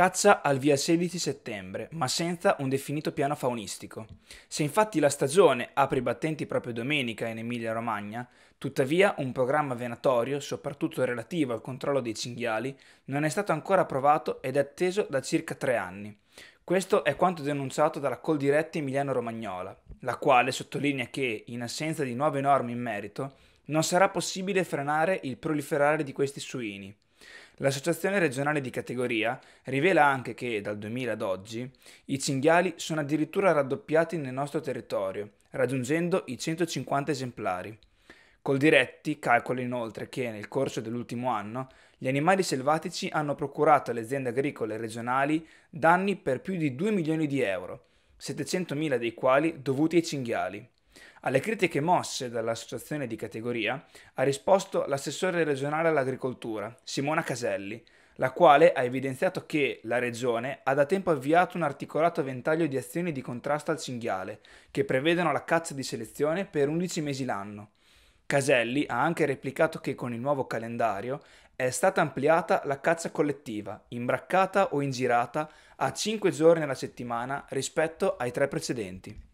caccia al via 16 settembre, ma senza un definito piano faunistico. Se infatti la stagione apre i battenti proprio domenica in Emilia-Romagna, tuttavia un programma venatorio, soprattutto relativo al controllo dei cinghiali, non è stato ancora approvato ed è atteso da circa tre anni. Questo è quanto denunciato dalla Coldiretti Emiliano-Romagnola, la quale sottolinea che, in assenza di nuove norme in merito, non sarà possibile frenare il proliferare di questi suini. L'associazione regionale di categoria rivela anche che dal 2000 ad oggi i cinghiali sono addirittura raddoppiati nel nostro territorio, raggiungendo i 150 esemplari. Coldiretti calcola inoltre che nel corso dell'ultimo anno gli animali selvatici hanno procurato alle aziende agricole regionali danni per più di 2 milioni di euro, 700.000 dei quali dovuti ai cinghiali. Alle critiche mosse dall'associazione di categoria ha risposto l'assessore regionale all'agricoltura, Simona Caselli, la quale ha evidenziato che la Regione ha da tempo avviato un articolato ventaglio di azioni di contrasto al cinghiale, che prevedono la caccia di selezione per 11 mesi l'anno. Caselli ha anche replicato che con il nuovo calendario è stata ampliata la caccia collettiva, imbraccata o ingirata, a 5 giorni alla settimana rispetto ai tre precedenti.